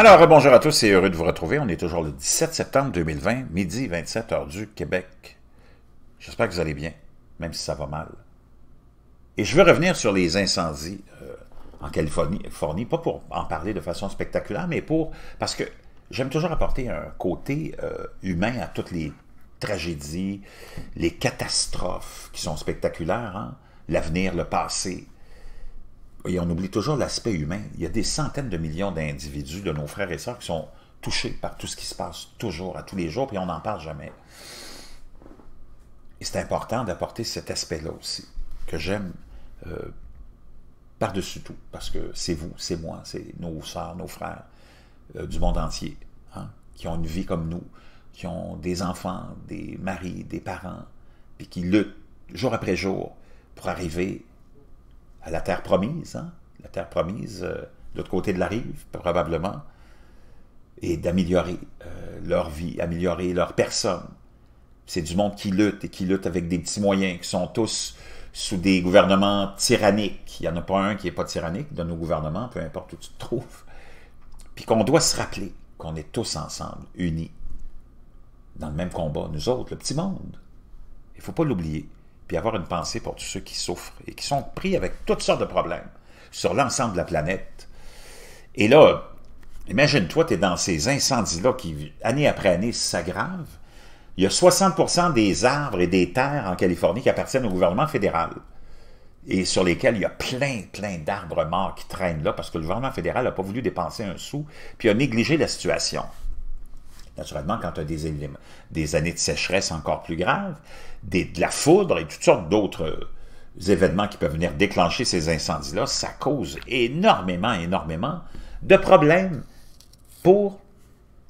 Alors, bonjour à tous et heureux de vous retrouver. On est toujours le 17 septembre 2020, midi 27 heures du Québec. J'espère que vous allez bien, même si ça va mal. Et je veux revenir sur les incendies euh, en Californie, pas pour en parler de façon spectaculaire, mais pour parce que j'aime toujours apporter un côté euh, humain à toutes les tragédies, les catastrophes qui sont spectaculaires, hein. l'avenir, le passé, et on oublie toujours l'aspect humain. Il y a des centaines de millions d'individus, de nos frères et sœurs, qui sont touchés par tout ce qui se passe toujours, à tous les jours, puis on n'en parle jamais. Et c'est important d'apporter cet aspect-là aussi, que j'aime euh, par-dessus tout, parce que c'est vous, c'est moi, c'est nos sœurs, nos frères euh, du monde entier, hein, qui ont une vie comme nous, qui ont des enfants, des maris, des parents, puis qui luttent jour après jour pour arriver la terre promise, hein. la terre promise euh, de l'autre côté de la rive, probablement, et d'améliorer euh, leur vie, améliorer leur personne. C'est du monde qui lutte et qui lutte avec des petits moyens qui sont tous sous des gouvernements tyranniques. Il n'y en a pas un qui n'est pas tyrannique de nos gouvernements, peu importe où tu te trouves. Puis qu'on doit se rappeler qu'on est tous ensemble, unis, dans le même combat, nous autres, le petit monde. Il ne faut pas l'oublier puis avoir une pensée pour tous ceux qui souffrent et qui sont pris avec toutes sortes de problèmes sur l'ensemble de la planète. Et là, imagine-toi, tu es dans ces incendies-là qui, année après année, s'aggravent. Il y a 60 des arbres et des terres en Californie qui appartiennent au gouvernement fédéral et sur lesquels il y a plein, plein d'arbres morts qui traînent là parce que le gouvernement fédéral n'a pas voulu dépenser un sou puis a négligé la situation. Naturellement, quand tu as des, des années de sécheresse encore plus graves, des, de la foudre et toutes sortes d'autres euh, événements qui peuvent venir déclencher ces incendies-là, ça cause énormément, énormément de problèmes pour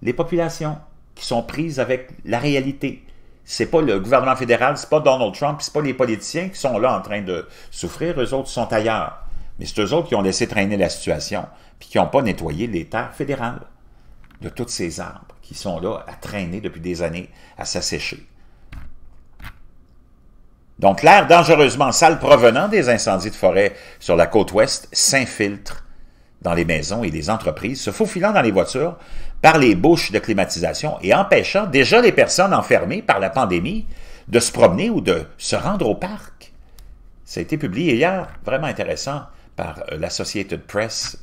les populations qui sont prises avec la réalité. C'est pas le gouvernement fédéral, c'est pas Donald Trump, c'est pas les politiciens qui sont là en train de souffrir, eux autres sont ailleurs. Mais c'est eux autres qui ont laissé traîner la situation, puis qui n'ont pas nettoyé les terres fédérales de tous ces arbres qui sont là à traîner depuis des années, à s'assécher. Donc l'air dangereusement sale provenant des incendies de forêt sur la côte ouest s'infiltre dans les maisons et les entreprises, se faufilant dans les voitures par les bouches de climatisation et empêchant déjà les personnes enfermées par la pandémie de se promener ou de se rendre au parc. Ça a été publié hier, vraiment intéressant, par euh, l'Associated Press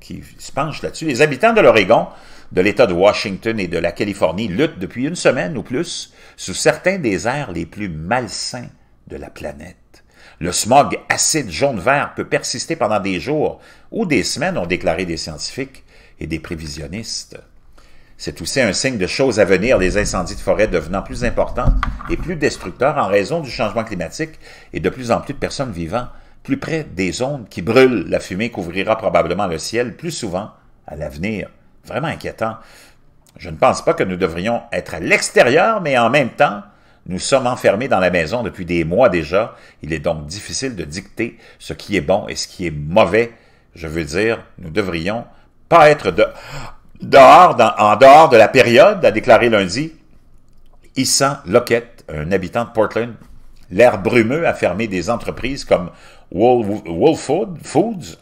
qui se penche là-dessus. Les habitants de l'Oregon, de l'État de Washington et de la Californie luttent depuis une semaine ou plus sous certains des airs les plus malsains de la planète. Le smog acide jaune-vert peut persister pendant des jours ou des semaines, ont déclaré des scientifiques et des prévisionnistes. C'est aussi un signe de choses à venir, les incendies de forêt devenant plus importants et plus destructeurs en raison du changement climatique et de plus en plus de personnes vivant plus près des ondes qui brûlent. La fumée couvrira probablement le ciel plus souvent à l'avenir. Vraiment inquiétant. Je ne pense pas que nous devrions être à l'extérieur, mais en même temps, nous sommes enfermés dans la maison depuis des mois déjà. Il est donc difficile de dicter ce qui est bon et ce qui est mauvais. Je veux dire, nous devrions pas être de... dehors, en dehors de la période, a déclaré lundi Issan Lockett, un habitant de Portland. L'air brumeux a fermé des entreprises comme Wolf Foods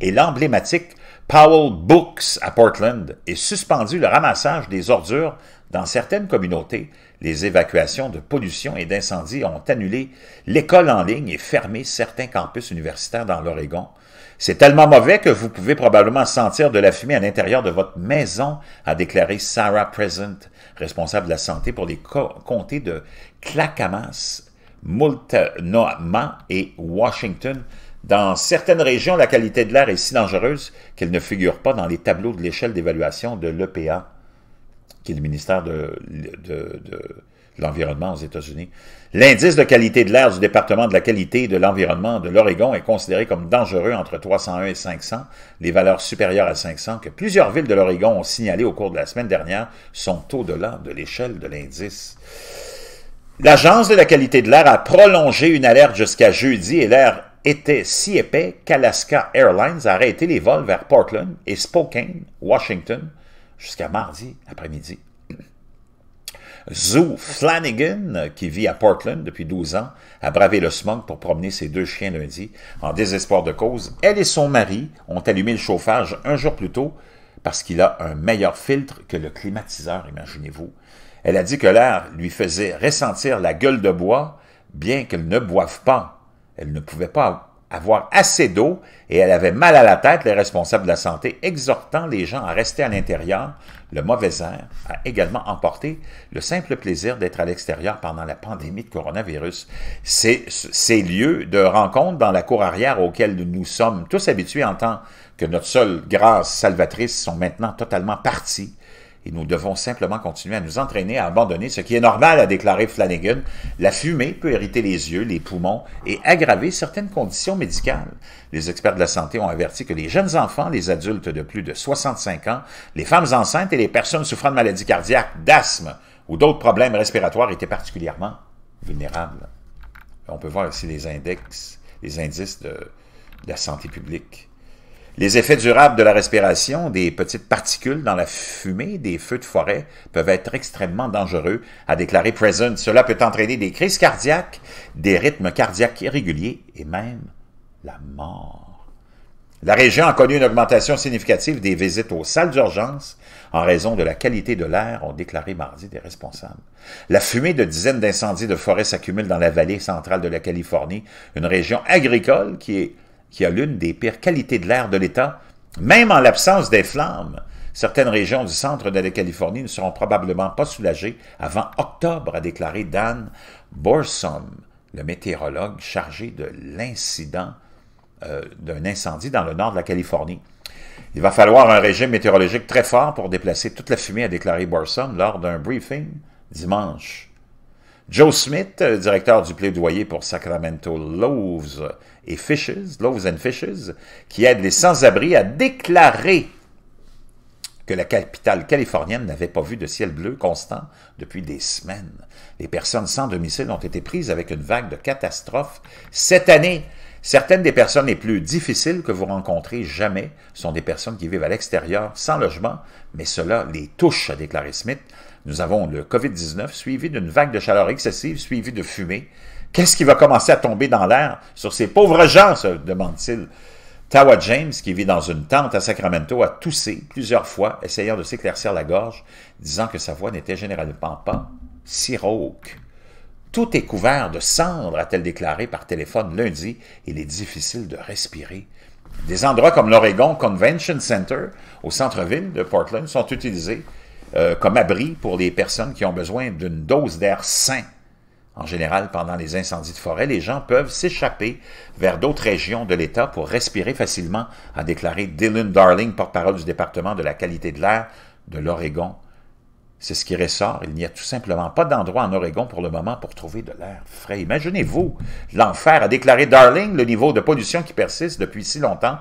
et l'emblématique Powell Books à Portland et suspendu le ramassage des ordures dans certaines communautés. Les évacuations de pollution et d'incendie ont annulé l'école en ligne et fermé certains campus universitaires dans l'Oregon. C'est tellement mauvais que vous pouvez probablement sentir de la fumée à l'intérieur de votre maison, a déclaré Sarah Present, responsable de la santé pour les comtés de Clackamas, Multnomah et Washington. Dans certaines régions, la qualité de l'air est si dangereuse qu'elle ne figure pas dans les tableaux de l'échelle d'évaluation de l'EPA, qui est le ministère de, l'environnement aux États-Unis. L'indice de qualité de l'air du département de la qualité de l'environnement de l'Oregon est considéré comme dangereux entre 301 et 500. Les valeurs supérieures à 500 que plusieurs villes de l'Oregon ont signalées au cours de la semaine dernière sont au-delà de l'échelle de l'indice. L'Agence de la qualité de l'air a prolongé une alerte jusqu'à jeudi et l'air était si épais qu'Alaska Airlines a arrêté les vols vers Portland et Spokane, Washington, jusqu'à mardi après-midi. Zoo Flanagan, qui vit à Portland depuis 12 ans, a bravé le smog pour promener ses deux chiens lundi. En désespoir de cause, elle et son mari ont allumé le chauffage un jour plus tôt parce qu'il a un meilleur filtre que le climatiseur, imaginez-vous. Elle a dit que l'air lui faisait ressentir la gueule de bois, bien qu'elle ne boive pas. Elle ne pouvait pas avoir assez d'eau et elle avait mal à la tête, les responsables de la santé exhortant les gens à rester à l'intérieur. Le mauvais air a également emporté le simple plaisir d'être à l'extérieur pendant la pandémie de coronavirus. Ces, lieux de rencontre dans la cour arrière auxquels nous sommes tous habitués en tant que notre seule grâce salvatrice sont maintenant totalement partis nous devons simplement continuer à nous entraîner à abandonner ce qui est normal, a déclaré Flanagan. La fumée peut irriter les yeux, les poumons et aggraver certaines conditions médicales. Les experts de la santé ont averti que les jeunes enfants, les adultes de plus de 65 ans, les femmes enceintes et les personnes souffrant de maladies cardiaques, d'asthme ou d'autres problèmes respiratoires étaient particulièrement vulnérables. On peut voir ici les index, les indices de la santé publique les effets durables de la respiration, des petites particules dans la fumée des feux de forêt peuvent être extrêmement dangereux, a déclaré Present. Cela peut entraîner des crises cardiaques, des rythmes cardiaques irréguliers et même la mort. La région a connu une augmentation significative des visites aux salles d'urgence en raison de la qualité de l'air, ont déclaré mardi des responsables. La fumée de dizaines d'incendies de forêt s'accumule dans la vallée centrale de la Californie, une région agricole qui est qui a l'une des pires qualités de l'air de l'État, même en l'absence des flammes. Certaines régions du centre de la Californie ne seront probablement pas soulagées avant octobre, a déclaré Dan Borsom, le météorologue chargé de l'incident euh, d'un incendie dans le nord de la Californie. Il va falloir un régime météorologique très fort pour déplacer toute la fumée, a déclaré Borsom lors d'un briefing dimanche. Joe Smith, euh, directeur du plaidoyer pour Sacramento Loaves et Fishes, and Fishes, qui aide les sans-abri à déclarer que la capitale californienne n'avait pas vu de ciel bleu constant depuis des semaines. Les personnes sans domicile ont été prises avec une vague de catastrophes cette année. Certaines des personnes les plus difficiles que vous rencontrez jamais sont des personnes qui vivent à l'extérieur, sans logement, mais cela les touche, a déclaré Smith. Nous avons le COVID-19 suivi d'une vague de chaleur excessive, suivie de fumée. Qu'est-ce qui va commencer à tomber dans l'air sur ces pauvres gens, se demande-t-il. Tawa James, qui vit dans une tente à Sacramento, a toussé plusieurs fois, essayant de s'éclaircir la gorge, disant que sa voix n'était généralement pas si rauque. Tout est couvert de cendres, a-t-elle déclaré par téléphone lundi. Il est difficile de respirer. Des endroits comme l'Oregon Convention Center, au centre-ville de Portland, sont utilisés euh, comme abri pour les personnes qui ont besoin d'une dose d'air sain. En général, pendant les incendies de forêt, les gens peuvent s'échapper vers d'autres régions de l'État pour respirer facilement, a déclaré Dylan Darling, porte-parole du département de la qualité de l'air de l'Oregon. C'est ce qui ressort. Il n'y a tout simplement pas d'endroit en Oregon pour le moment pour trouver de l'air frais. Imaginez-vous l'enfer, a déclaré Darling, le niveau de pollution qui persiste depuis si longtemps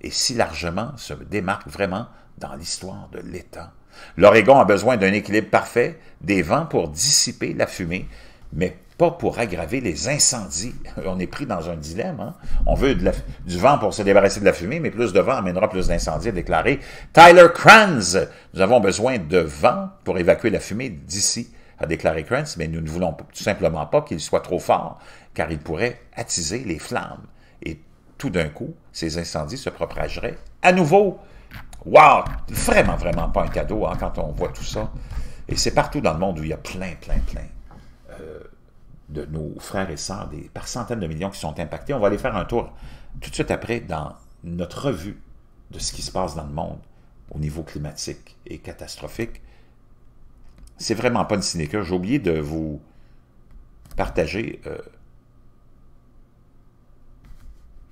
et si largement se démarque vraiment dans l'histoire de l'État. L'Oregon a besoin d'un équilibre parfait des vents pour dissiper la fumée, mais pas pour aggraver les incendies. On est pris dans un dilemme. Hein. On veut du vent pour se débarrasser de la fumée, mais plus de vent amènera plus d'incendies, a déclaré Tyler Kranz. Nous avons besoin de vent pour évacuer la fumée d'ici, a déclaré Kranz, mais nous ne voulons tout simplement pas qu'il soit trop fort, car il pourrait attiser les flammes. Et tout d'un coup, ces incendies se propageraient à nouveau. Wow! Vraiment, vraiment pas un cadeau hein, quand on voit tout ça. Et c'est partout dans le monde où il y a plein, plein, plein euh, de nos frères et sœurs, des, par centaines de millions qui sont impactés. On va aller faire un tour tout de suite après dans notre revue de ce qui se passe dans le monde au niveau climatique et catastrophique. C'est vraiment pas une sinécure. J'ai oublié de vous partager. Euh,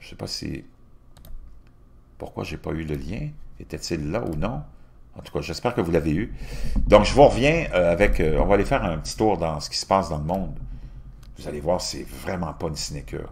je ne sais pas si pourquoi j'ai pas eu le lien? Était-il là ou non? En tout cas, j'espère que vous l'avez eu. Donc, je vous reviens euh, avec... Euh, on va aller faire un petit tour dans ce qui se passe dans le monde. Vous allez voir, c'est vraiment pas une sinecure.